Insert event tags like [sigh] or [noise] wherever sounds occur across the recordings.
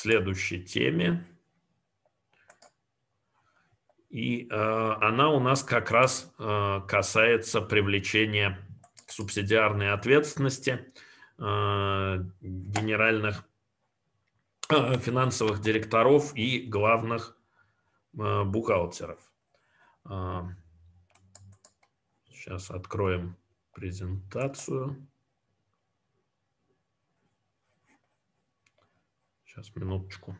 следующей теме. И э, она у нас как раз э, касается привлечения к субсидиарной ответственности э, генеральных э, финансовых директоров и главных э, бухгалтеров. Э, сейчас откроем презентацию. Сейчас, минуточку.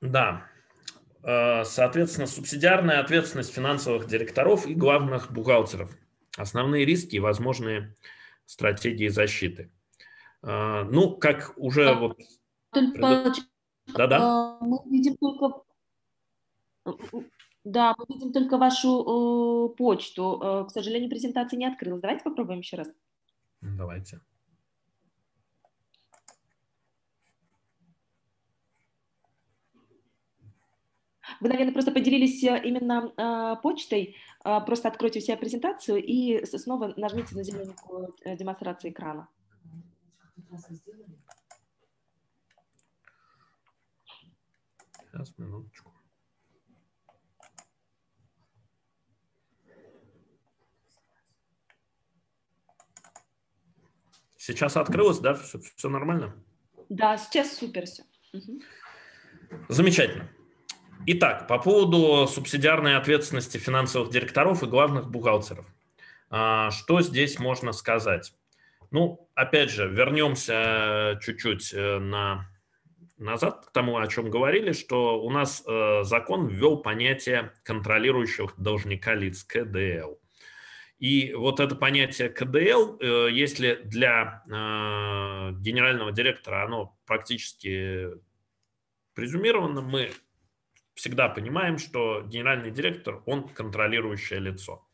Да. Э, соответственно, субсидиарная ответственность финансовых директоров и главных бухгалтеров. Основные риски и возможные стратегии защиты – а, ну, как уже а, вот... Да-да. Мы видим только... Да, мы видим только вашу э, почту. Э, к сожалению, презентация не открылась. Давайте попробуем еще раз. Давайте. Вы, наверное, просто поделились э, именно э, почтой. Э, просто откройте у себя презентацию и снова нажмите на зелененькую э, демонстрацию экрана. Сейчас, минуточку. Сейчас открылось, да? Все, все нормально? Да, сейчас супер все. Угу. Замечательно. Итак, по поводу субсидиарной ответственности финансовых директоров и главных бухгалтеров. А, что здесь можно сказать? Ну, опять же, вернемся э, чуть-чуть э, на назад к тому, о чем говорили, что у нас э, закон ввел понятие контролирующих должника лиц КДЛ. И вот это понятие КДЛ, э, если для э, генерального директора оно практически презюмировано, мы всегда понимаем, что генеральный директор, он контролирующее лицо.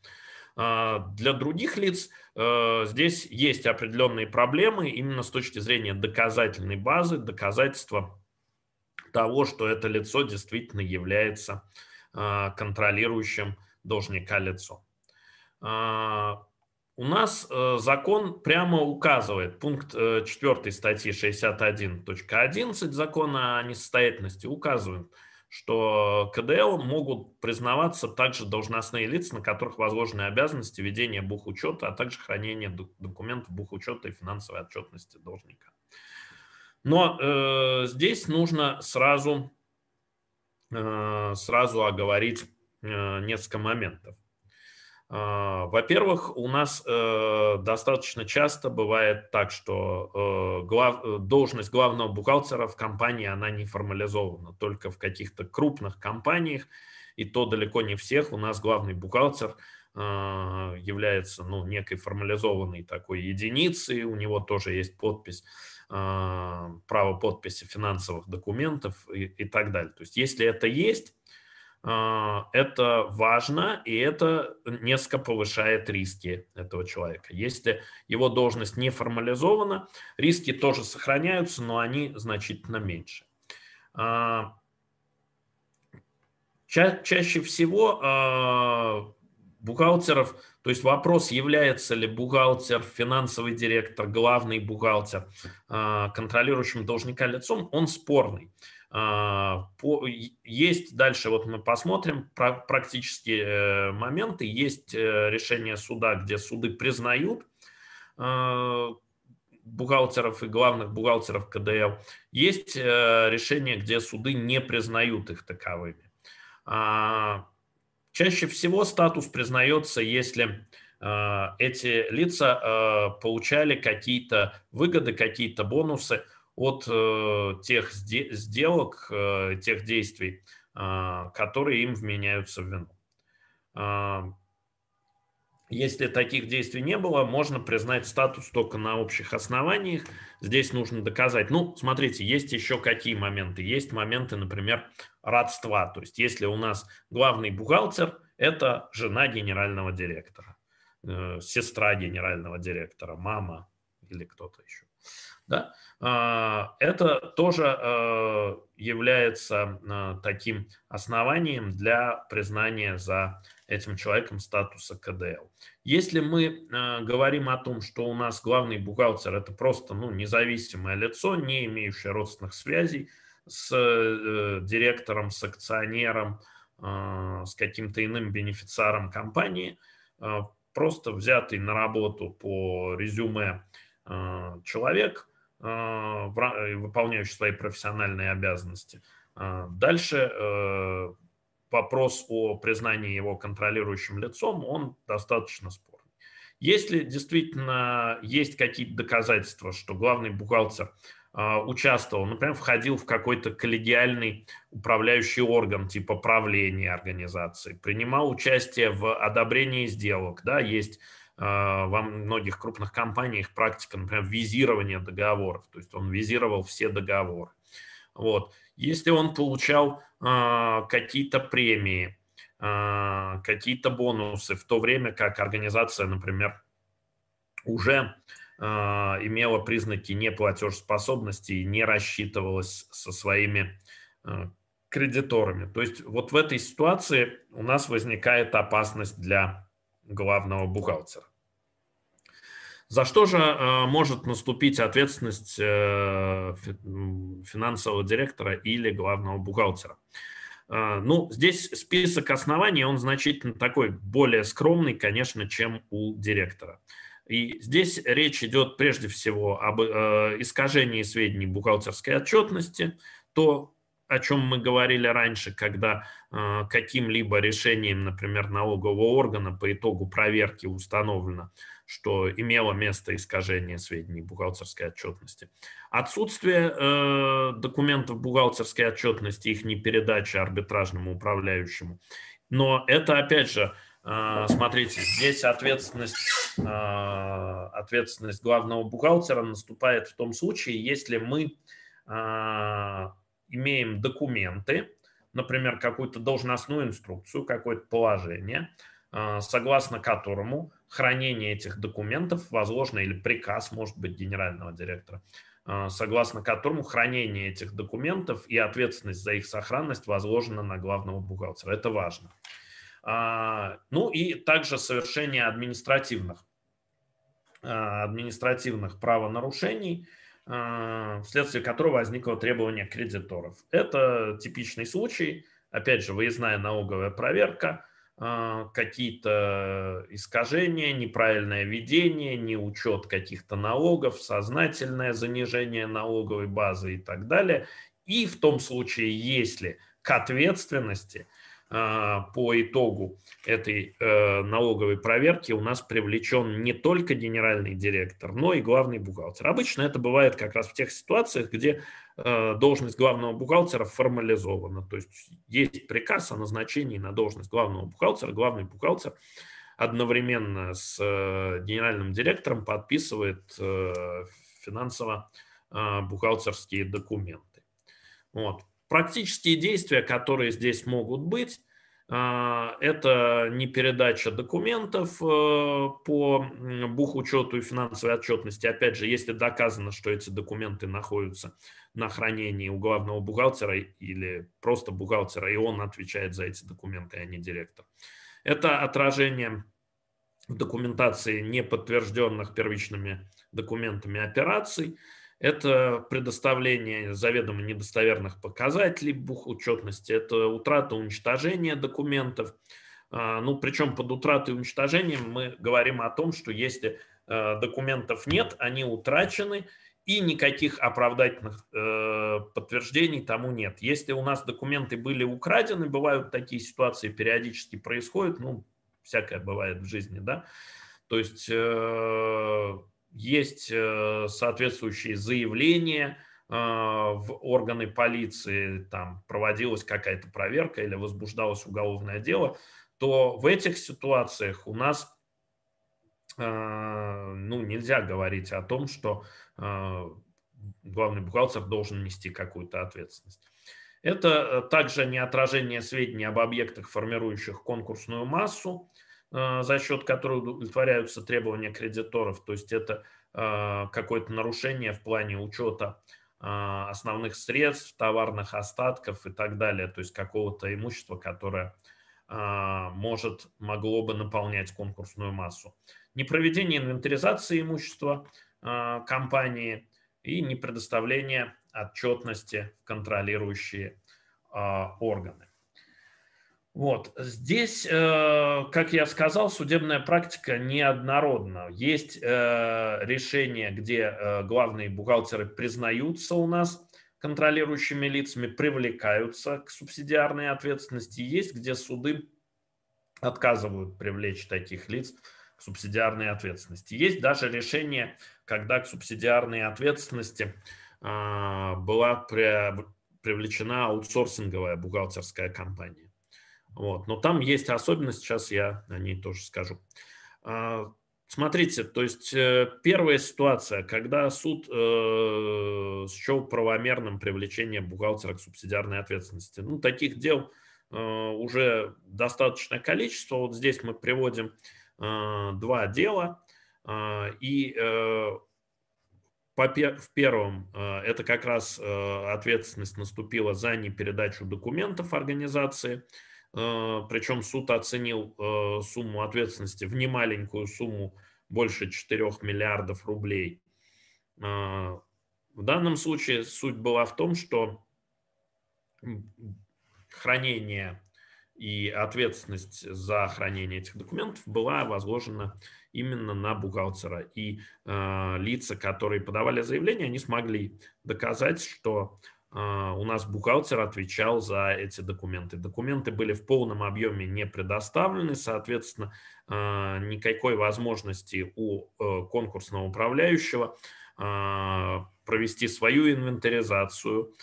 Э, для других лиц – Э, здесь есть определенные проблемы именно с точки зрения доказательной базы, доказательства того, что это лицо действительно является э, контролирующим должника лицо. Э, у нас закон прямо указывает, пункт 4 статьи 61.11 закона о несостоятельности указывает, что КДЛ могут признаваться также должностные лица, на которых возложены обязанности ведения бухучета, а также хранения документов бухучета и финансовой отчетности должника. Но э, здесь нужно сразу, э, сразу оговорить э, несколько моментов. А, во-первых, у нас э, достаточно часто бывает так, что э, глав, э, должность главного бухгалтера в компании, она не формализована. Только в каких-то крупных компаниях, и то далеко не всех, у нас главный бухгалтер является ну, некой формализованной такой единицей, у него тоже есть подпись, право подписи финансовых документов и, и так далее. То есть если это есть, а, это важно, и это несколько повышает риски этого человека. Если его должность не формализована, риски тоже сохраняются, но они значительно меньше. А, ча чаще всего а, бухгалтеров, то есть вопрос, является ли бухгалтер, финансовый директор, главный бухгалтер контролирующим должника лицом, он спорный. А, есть дальше, вот мы посмотрим практические э, моменты. Есть э, решение суда, где суды признают э, бухгалтеров и главных бухгалтеров КДЛ. Есть решение, где суды не признают их таковыми. А, чаще всего статус признается, если эти лица получали какие-то выгоды, какие-то бонусы – от э, тех сделок, э, тех действий, э, которые им вменяются в вину. Если таких действий не было, можно признать статус только на общих основаниях. Здесь нужно доказать. Ну, смотрите, есть еще какие моменты. Есть моменты, например, родства. То есть если у нас главный бухгалтер – это жена генерального директора, сестра генерального директора, мама или кто-то еще. Да? А, это тоже э, является э, таким основанием для признания за этим человеком статуса КДЛ. Если мы э, говорим о том, что у нас главный бухгалтер – это просто ну, независимое лицо, не имеющее родственных связей с директором, с акционером, с каким-то иным бенефициаром компании, просто взятый на работу по резюме – Э, человек, э, э, выполняющий свои профессиональные обязанности. Дальше вопрос о признании его контролирующим лицом, он достаточно спорный. Если действительно есть какие-то доказательства, что главный бухгалтер участвовал, например, входил в какой-то коллегиальный управляющий орган типа правления организации, принимал участие в одобрении сделок, да, есть а, во многих крупных компаниях практика, например, визирования договоров, то есть он визировал все договоры. Вот. Если он получал э, какие-то премии, э, какие-то бонусы, в то время как организация, например, уже э, имела признаки неплатежеспособности и не рассчитывалась со своими э, кредиторами. То есть вот в этой ситуации у нас возникает опасность для главного бухгалтера. За что же э, может наступить ответственность э, финансового директора или главного бухгалтера? Э, ну, здесь список оснований, он значительно такой, более скромный, конечно, чем у директора. И здесь речь идет прежде всего об э, искажении сведений бухгалтерской отчетности, то, о чем мы говорили раньше, когда э, каким-либо решением, например, налогового органа по итогу проверки установлено, что имело место искажение сведений бухгалтерской отчетности. Отсутствие э, документов бухгалтерской отчетности, их не передача арбитражному управляющему. Но это, опять же, э, смотрите, здесь ответственность, э, ответственность главного бухгалтера наступает в том случае, если мы э, имеем документы, например, какую-то должностную инструкцию, какое-то положение, э, согласно которому хранение этих документов возложено или приказ, может быть, генерального директора, а, согласно которому хранение этих документов и ответственность за их сохранность возложена на главного бухгалтера. Это важно. А, ну и также совершение административных, а, административных правонарушений, вследствие которого возникло требование кредиторов. Это типичный случай, опять же, выездная налоговая проверка – а, какие-то искажения, неправильное ведение, неучет каких-то налогов, сознательное занижение налоговой базы и так далее. И в том случае, если к ответственности – а, по итогу этой э, налоговой проверки у нас привлечен не только генеральный директор, но и главный бухгалтер. Обычно это бывает как раз в тех ситуациях, где э, должность главного бухгалтера формализована. То есть есть приказ о назначении на должность главного бухгалтера. Главный бухгалтер одновременно с э, генеральным директором подписывает финансово-бухгалтерские документы. Вот. Практические действия, которые здесь могут быть, а, это не передача документов э, по бухучету и финансовой отчетности. Опять же, если доказано, что эти документы находятся на хранении у главного бухгалтера или просто бухгалтера, и он отвечает за эти документы, а не директор. Это отражение в документации неподтвержденных первичными документами операций – это предоставление заведомо недостоверных показателей бухучетности, это утрата уничтожения документов. А, ну, причем под утратой и уничтожением мы говорим о том, что если э, документов нет, они утрачены, и никаких оправдательных э, подтверждений тому нет. Если у нас документы были украдены, бывают такие ситуации, периодически происходят, ну, всякое бывает в жизни, да, то есть э, есть э, соответствующие заявления а, в органы полиции, там проводилась какая-то проверка или возбуждалось уголовное дело, то в этих ситуациях у нас а, ну, нельзя говорить о том, что а, главный бухгалтер должен нести какую-то ответственность. Это э, также не отражение сведений об объектах, формирующих конкурсную массу, а, за счет которой удовлетворяются требования кредиторов, то есть это а, какое-то нарушение в плане учета а, основных средств, товарных остатков и так далее, то есть какого-то имущества, которое может, могло бы наполнять конкурсную массу. Непроведение инвентаризации имущества компании и непредоставление отчетности в контролирующие органы. Вот. Здесь, э, как я сказал, судебная практика неоднородна. Есть э, решения, где э, главные бухгалтеры признаются у нас контролирующими лицами, привлекаются к субсидиарной ответственности. Есть, где суды отказывают привлечь таких лиц к субсидиарной ответственности. Есть даже решение, когда к субсидиарной ответственности была привлечена аутсорсинговая бухгалтерская компания. Вот. Но там есть особенность, сейчас я о ней тоже скажу. А, смотрите, то есть э, первая ситуация, когда суд э, счел правомерным привлечение бухгалтера к субсидиарной ответственности. Ну, таких дел э, уже достаточное количество. Вот здесь мы приводим э, два дела. Э, и э, по, в первом э, это как раз э, ответственность наступила за непередачу документов организации – Э, причем суд оценил э, сумму ответственности в немаленькую сумму больше 4 миллиардов рублей. Э, в данном случае суть была в том, что хранение и ответственность за хранение этих документов была возложена именно на бухгалтера. И э, лица, которые подавали заявление, они смогли доказать, что а, у нас бухгалтер отвечал за эти документы. Документы были в полном объеме не предоставлены, соответственно, а, никакой возможности у э, конкурсного управляющего а, провести свою инвентаризацию,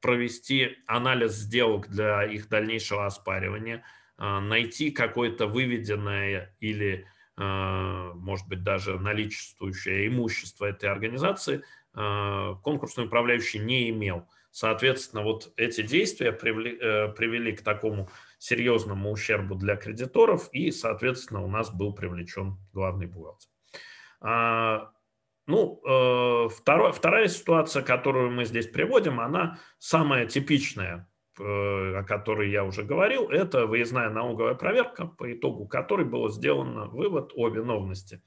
провести анализ сделок для их дальнейшего оспаривания, найти какое-то выведенное или, может быть, даже наличествующее имущество этой организации – Э, конкурсный управляющий не имел. Соответственно, вот эти действия привели, э, привели к такому серьезному ущербу для кредиторов, и, соответственно, у нас был привлечен главный бухгалтер. А, ну, э, второе, вторая ситуация, которую мы здесь приводим, она самая типичная, о которой я уже говорил, это выездная налоговая проверка, по итогу которой было сделано вывод о виновности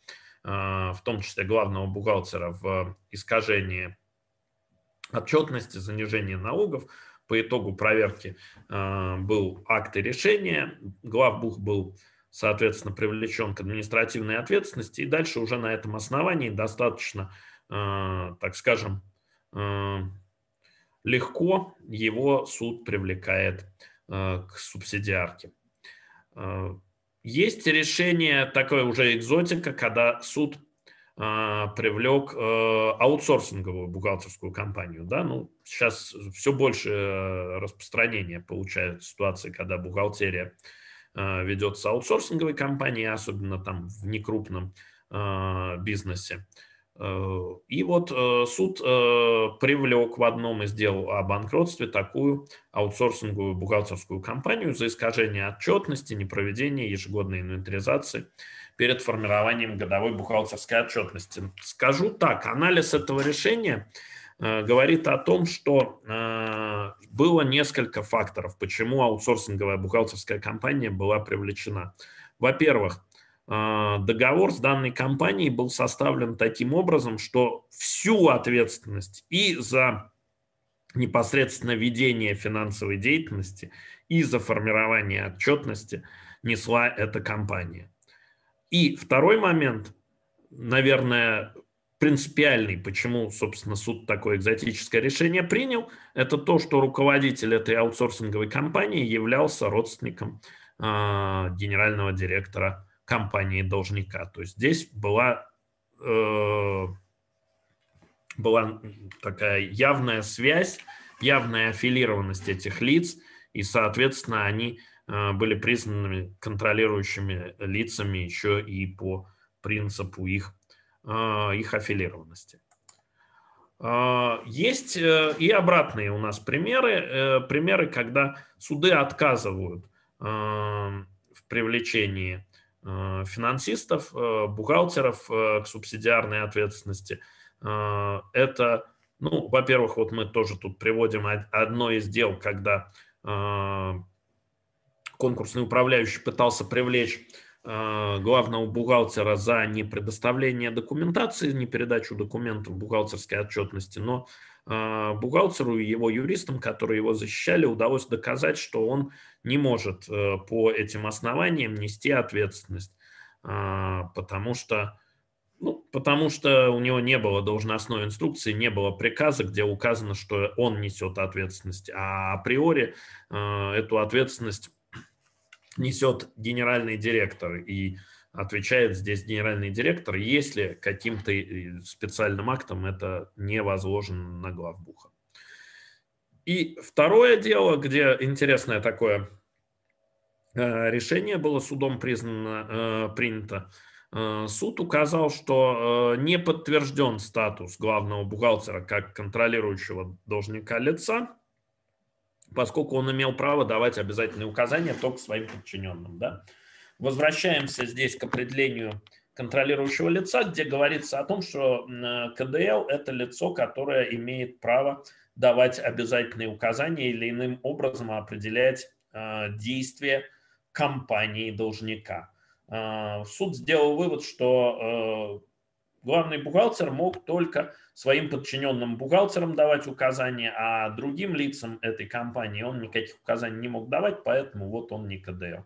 а, в том числе главного бухгалтера, в искажении отчетности, занижении налогов. По итогу проверки а, был акт и решение. Главбух был, соответственно, привлечен к административной ответственности. И дальше уже на этом основании достаточно, а, так скажем, легко его суд привлекает к субсидиарке. Есть решение такое уже экзотика, когда суд э, а, привлек э, аутсорсинговую бухгалтерскую компанию. Да? Ну, сейчас все больше э, распространения получают ситуации, когда бухгалтерия э, ведется аутсорсинговой компанией, особенно там в некрупном э, бизнесе. Э, Э, и вот э, суд э, привлек в одном из дел о банкротстве такую аутсорсинговую бухгалтерскую компанию за искажение отчетности, непроведение ежегодной инвентаризации перед формированием годовой бухгалтерской отчетности. Скажу так, анализ этого решения говорит о том, что было несколько факторов, почему аутсорсинговая бухгалтерская компания была привлечена. Во-первых, а, договор с данной компанией был составлен таким образом, что всю ответственность и за непосредственно ведение финансовой деятельности, и за формирование отчетности несла эта компания. И второй момент, наверное, принципиальный, почему, собственно, суд такое экзотическое решение принял, это то, что руководитель этой аутсорсинговой компании являлся родственником э, генерального директора компании должника. То есть здесь была, э, была такая явная связь, явная аффилированность этих лиц, и, соответственно, они э, были признанными контролирующими лицами еще и по принципу их, э, их аффилированности. Э, есть э, и обратные у нас примеры, э, примеры, когда суды отказывают в привлечении Э, финансистов, э, бухгалтеров э, к субсидиарной ответственности. Это, ну, во-первых, вот мы тоже тут приводим одно из дел, когда конкурсный управляющий пытался привлечь главного бухгалтера за непредоставление документации, не передачу документов бухгалтерской отчетности, но а, бухгалтеру и его юристам, которые его защищали, удалось доказать, что он не может э, по этим основаниям нести ответственность, а, потому что ну, потому что у него не было должностной инструкции, не было приказа, где указано, что он несет ответственность. А априори э, эту ответственность несет генеральный директор. И отвечает здесь генеральный директор, если каким-то э, специальным актом это не возложено на главбуха. И второе дело, где интересное такое э, решение было судом признано, э, принято, суд указал, что не подтвержден статус главного бухгалтера как контролирующего должника лица, поскольку он имел право давать обязательные указания только своим подчиненным. Да? возвращаемся здесь к определению контролирующего лица, где говорится о том, что КДЛ – это лицо, которое имеет право давать обязательные указания или иным образом определять а, действия компании-должника. А, суд сделал вывод, что а, главный бухгалтер мог только своим подчиненным бухгалтерам давать указания, а другим лицам этой компании он никаких указаний не мог давать, поэтому вот он не КДЛ.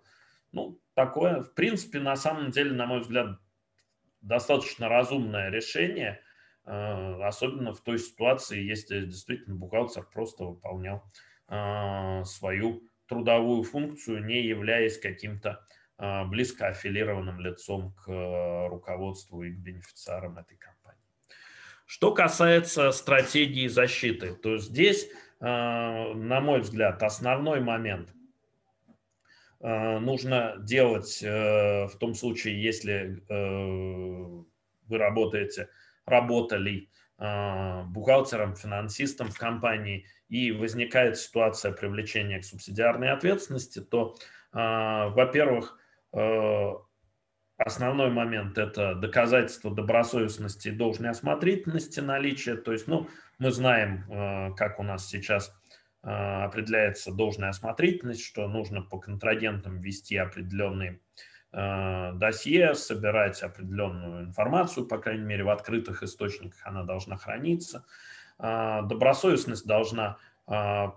Ну, такое, в принципе, на самом деле, на мой взгляд, достаточно разумное решение, э, особенно в той ситуации, если действительно бухгалтер просто выполнял э, свою трудовую функцию, не являясь каким-то э, близко аффилированным лицом к руководству и к бенефициарам этой компании. Что касается стратегии защиты, то здесь, на мой взгляд, основной момент – Э, нужно делать э, в том случае, если э, вы работаете, работали бухгалтером, финансистом в компании и возникает ситуация привлечения к субсидиарной ответственности, то, во-первых, основной момент – это доказательство добросовестности и должной осмотрительности наличия. То есть, ну, мы знаем, как у нас сейчас а, определяется должная осмотрительность, что нужно по контрагентам вести определенные а, досье, собирать определенную информацию, по крайней мере, в открытых источниках она должна храниться. А, добросовестность должна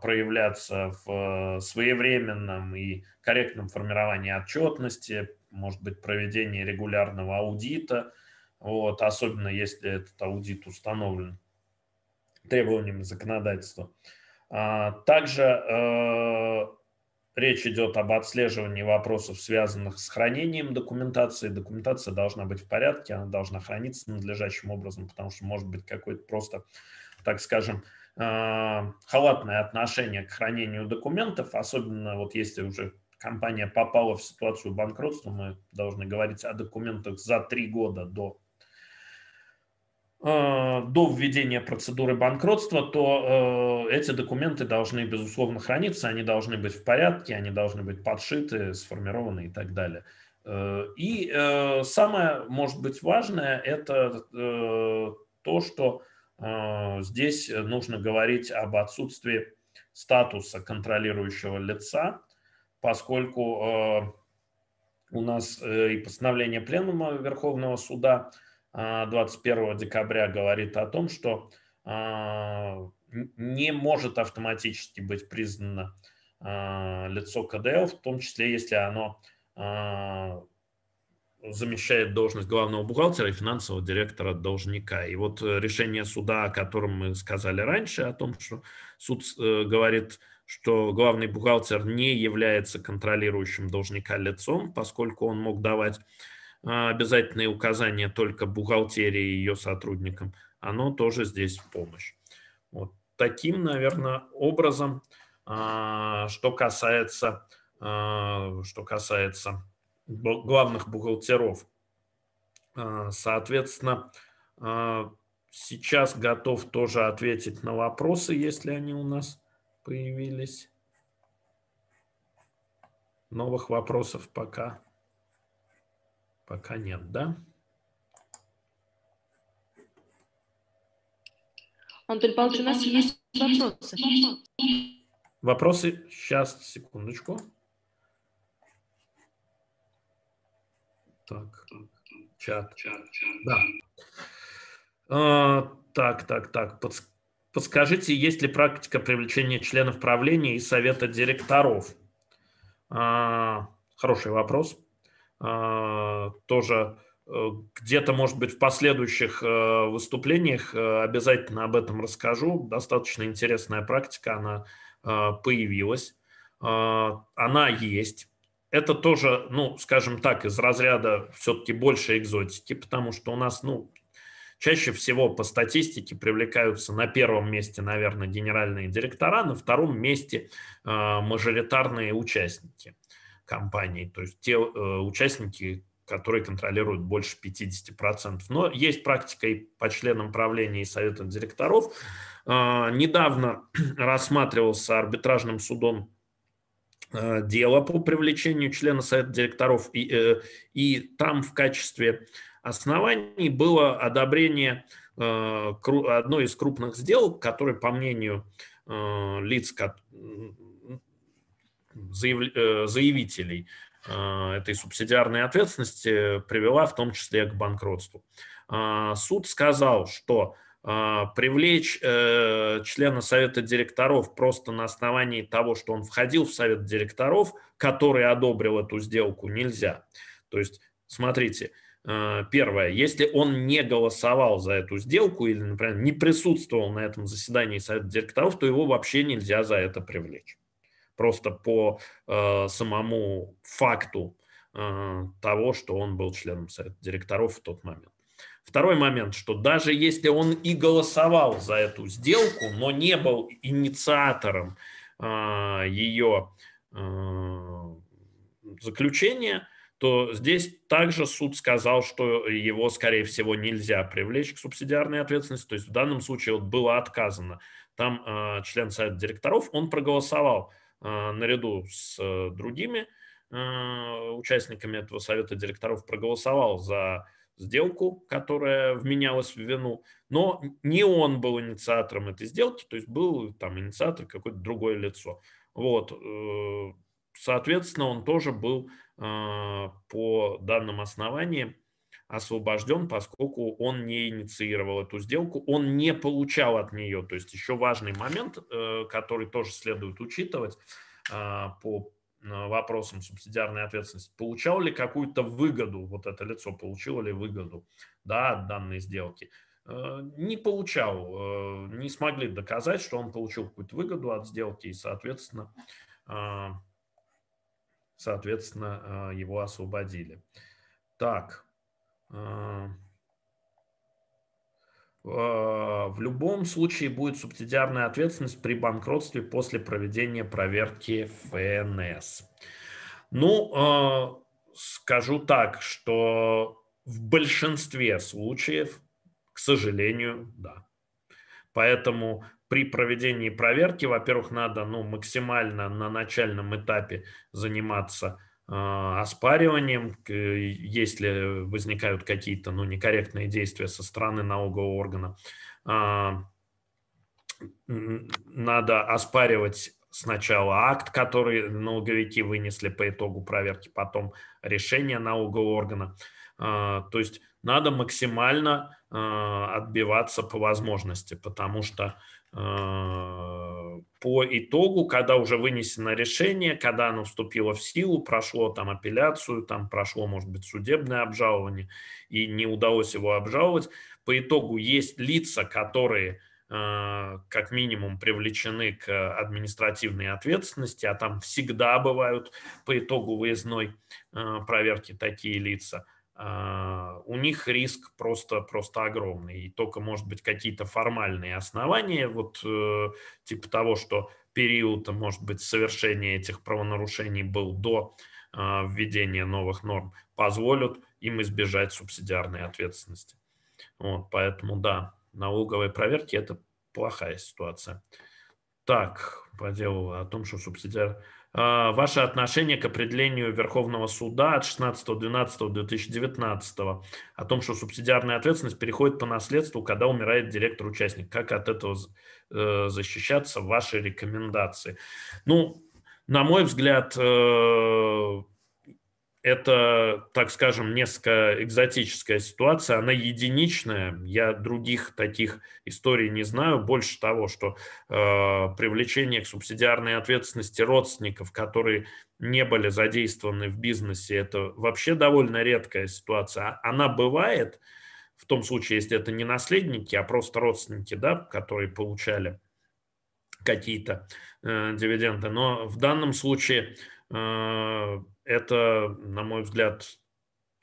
проявляться в своевременном и корректном формировании отчетности, может быть, проведении регулярного аудита, вот, особенно если этот аудит установлен требованиями законодательства. А, также э, речь идет об отслеживании вопросов, связанных с хранением документации. Документация должна быть в порядке, она должна храниться надлежащим образом, потому что может быть какой-то просто, так скажем, э, халатное отношение к хранению документов, особенно вот если уже компания попала в ситуацию банкротства, мы должны говорить о документах за три года до Э, до введения процедуры банкротства, то э, эти документы должны, безусловно, храниться, они должны быть в порядке, они должны быть подшиты, сформированы и так далее. Э, и э, самое, может быть, важное, это э, то, что э, здесь нужно говорить об отсутствии статуса контролирующего лица, поскольку у нас и постановление Пленума Верховного Суда – 21 а, декабря говорит о том, что а, не может автоматически быть признано а, лицо КДЛ, в том числе если оно замещает должность главного бухгалтера и финансового директора должника. И вот э, решение суда, о котором мы сказали раньше, о том, что суд э, говорит, что главный бухгалтер не является контролирующим должника лицом, поскольку он мог давать а, обязательные указания только бухгалтерии и ее сотрудникам, оно тоже здесь в помощь. Вот таким, наверное, образом, а, что касается, а, что касается главных бухгалтеров. Соответственно, сейчас готов тоже ответить на вопросы, если они у нас появились. Новых вопросов пока Пока нет, да? Антон Павлович, у нас есть вопросы. Вопросы? Сейчас, секундочку. Так, чат. Да. А, так, так, так. Подскажите, есть ли практика привлечения членов правления и совета директоров? А, хороший вопрос. А, тоже э, где-то, может быть, в последующих э, выступлениях э, обязательно об этом расскажу. Достаточно интересная практика, она появилась, а, она есть. Это тоже, ну, скажем так, из разряда все-таки больше экзотики, потому что у нас, ну, чаще всего по статистике привлекаются на первом месте, наверное, генеральные директора, на втором месте мажоритарные участники – компаний, то есть те э, участники, которые контролируют больше 50%. Но есть практика и по членам правления и совета директоров. Э, недавно [clears throat] рассматривался арбитражным судом э, дело по привлечению члена совета директоров, и, э, и там в качестве оснований было одобрение э, одной из крупных сделок, которые, по мнению э, лиц, заяв... Э, заявителей э, этой субсидиарной ответственности привела в том числе к банкротству. А, суд сказал, что а, привлечь э, члена совета директоров просто на основании того, что он входил в совет директоров, который одобрил эту сделку, нельзя. То есть, смотрите, первое, если он не голосовал за эту сделку или, например, не присутствовал на этом заседании совета директоров, то его вообще нельзя за это привлечь просто по э, самому факту э, того, что он был членом совета директоров в тот момент. Второй момент, что даже если он и голосовал за эту сделку, но не был инициатором э, ее э, заключения, то здесь также суд сказал, что его, скорее всего, нельзя привлечь к субсидиарной ответственности. То есть в данном случае вот было отказано. Там э, член совета директоров, он проголосовал а, наряду с э, другими э, участниками этого совета директоров проголосовал за сделку, которая вменялась в вину, но не он был инициатором этой сделки, то есть был там инициатор какое-то другое лицо. Вот, э, соответственно, он тоже был по данным основаниям освобожден, поскольку он не инициировал эту сделку, он не получал от нее. То есть еще важный момент, э, который тоже следует учитывать э, по э, вопросам субсидиарной ответственности. Получал ли какую-то выгоду, вот это лицо получило ли выгоду да, от данной сделки? Не получал, не смогли доказать, что он получил какую-то выгоду от сделки, и, соответственно, соответственно его освободили. Так, а, в любом случае будет субсидиарная ответственность при банкротстве после проведения проверки ФНС. Ну, а, скажу так, что в большинстве случаев, к сожалению, да. Поэтому при проведении проверки, во-первых, надо ну, максимально на начальном этапе заниматься а, оспариванием, если возникают какие-то ну, некорректные действия со стороны налогового органа. А, надо оспаривать сначала акт, который налоговики вынесли по итогу проверки, потом решение налогового органа. А, то есть надо максимально отбиваться по возможности, потому что по итогу, когда уже вынесено решение, когда оно вступило в силу, прошло там апелляцию, там прошло, может быть, судебное обжалование, и не удалось его обжаловать, по итогу есть лица, которые э, как минимум привлечены к административной ответственности, а там всегда бывают по итогу выездной э, проверки такие лица. А, у них риск просто, просто огромный. И только, может быть, какие-то формальные основания, вот э, типа того, что период, может быть, совершения этих правонарушений был до а, введения новых норм, позволят им избежать субсидиарной ответственности. Вот, поэтому, да, налоговые проверки – это плохая ситуация. Так, по делу о том, что субсидиар а, ваше отношение к определению Верховного суда от 16.12.2019 о том, что субсидиарная ответственность переходит по наследству, когда умирает директор-участник. Как от этого э, защищаться? Ваши рекомендации. Ну, на мой взгляд, э, это, так скажем, несколько экзотическая ситуация, она единичная, я других таких историй не знаю. Больше того, что э, привлечение к субсидиарной ответственности родственников, которые не были задействованы в бизнесе, это вообще довольно редкая ситуация. А, она бывает в том случае, если это не наследники, а просто родственники, да, которые получали какие-то э, дивиденды. Но в данном случае э, это, на мой взгляд,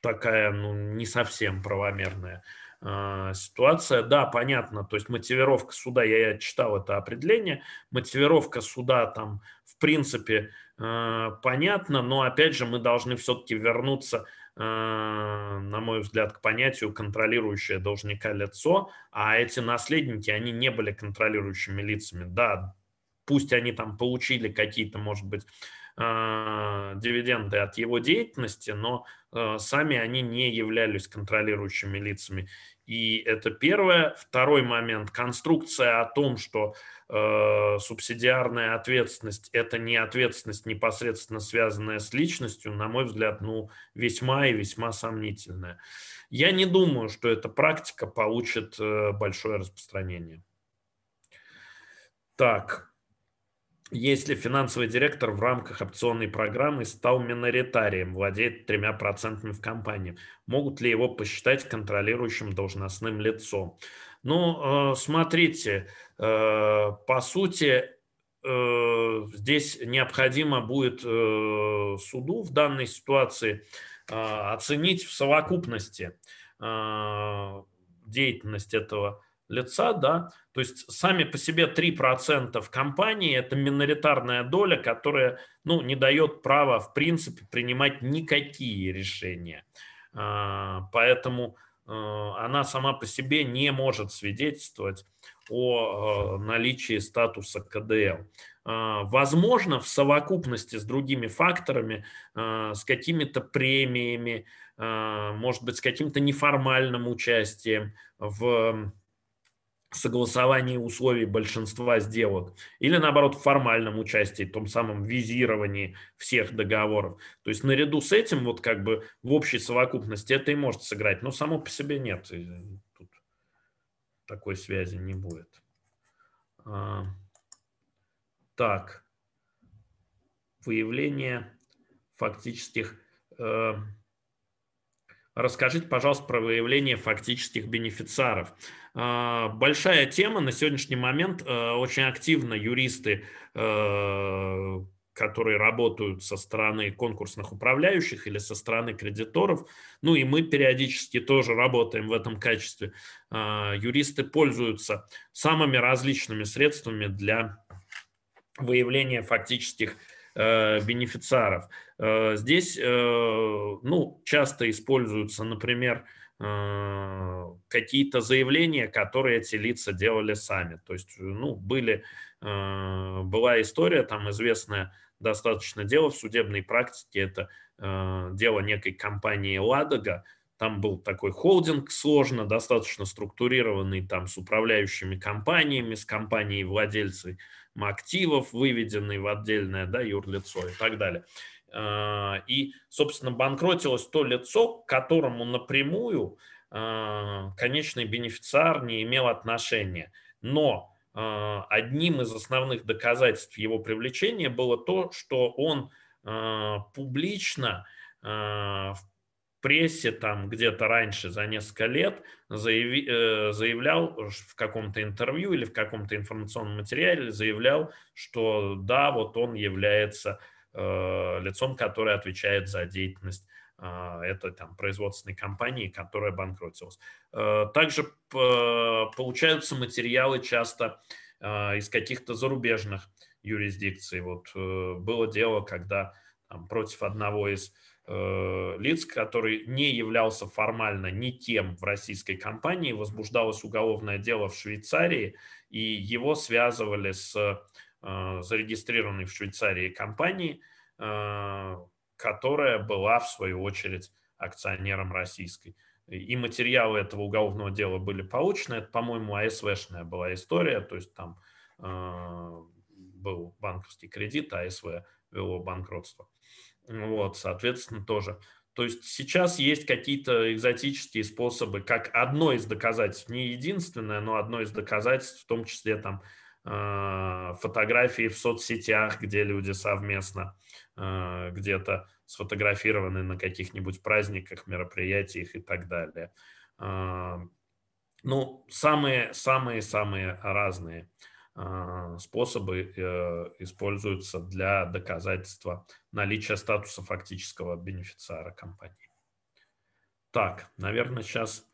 такая ну, не совсем правомерная э, ситуация. Да, понятно, то есть мотивировка суда, я, я читал это определение, мотивировка суда там в принципе э, понятна, но опять же мы должны все-таки вернуться а, на мой взгляд, к понятию контролирующее должника лицо, а эти наследники, они не были контролирующими лицами. Да, пусть они там получили какие-то, может быть, а, дивиденды от его деятельности, но а, сами они не являлись контролирующими лицами. И это первое. Второй момент. Конструкция о том, что а, субсидиарная ответственность – это не ответственность, непосредственно связанная с личностью, на мой взгляд, ну, весьма и весьма сомнительная. Я не думаю, что эта практика получит э, большое распространение. Так, если финансовый директор в рамках опционной программы стал миноритарием, владеет тремя процентами в компании, могут ли его посчитать контролирующим должностным лицом? Ну, э, смотрите, э, по сути, э, здесь необходимо будет суду в данной ситуации оценить в совокупности деятельность этого лица, да, то есть сами по себе 3% компании – это миноритарная доля, которая, ну, не дает права, в принципе, принимать никакие решения. А, поэтому э, она сама по себе не может свидетельствовать о э, наличии статуса КДЛ. А, возможно, в совокупности с другими факторами, э, с какими-то премиями, может быть, с каким-то неформальным участием в согласовании условий большинства сделок или, наоборот, в формальном участии, в том самом визировании всех договоров. То есть наряду с этим вот как бы в общей совокупности это и может сыграть, но само по себе нет. тут такой связи не будет. А, так. Выявление фактических... Э, расскажите, пожалуйста, про выявление фактических бенефициаров. А, большая тема на сегодняшний момент. А, очень активно юристы, а, которые работают со стороны конкурсных управляющих или со стороны кредиторов, ну и мы периодически тоже работаем в этом качестве, юристы пользуются самыми различными средствами для выявления фактических бенефициаров. Здесь ну, часто используются, например, Э, какие-то заявления, которые эти лица делали сами. То есть, ну, были, э, была история, там известная достаточно дело в судебной практике, это э, дело некой компании «Ладога», там был такой холдинг сложно, достаточно структурированный, там с управляющими компаниями, с компанией владельцем активов, выведенный в отдельное да, юрлицо и так далее. А, и, собственно, банкротилось то лицо, к которому напрямую а, конечный бенефициар не имел отношения. Но а, одним из основных доказательств его привлечения было то, что он публично в прессе там где-то раньше за несколько лет заяви, э, заявлял в каком-то интервью или в каком-то информационном материале заявлял, что да, вот он является Э, лицом, которое отвечает за деятельность а, этой там производственной компании, которая банкротилась. Э, также получаются материалы часто а, из каких-то зарубежных юрисдикций. Вот э, было дело, когда там, против одного из лиц, который не являлся формально ни тем в российской компании, возбуждалось уголовное дело в Швейцарии, и его связывали с Э, зарегистрированной в Швейцарии компании, э, которая была, в свою очередь, акционером российской. И материалы этого уголовного дела были получены. Это, по-моему, АСВшная была история, то есть там э, был банковский кредит, а АСВ вело банкротство. Вот, соответственно, тоже. То есть сейчас есть какие-то экзотические способы, как одно из доказательств, не единственное, но одно из доказательств, в том числе там Э, фотографии в соцсетях, где люди совместно э, где-то сфотографированы на каких-нибудь праздниках, мероприятиях и так далее. Э, ну, самые-самые-самые разные способы используются для доказательства наличия статуса фактического бенефициара компании. Так, наверное, сейчас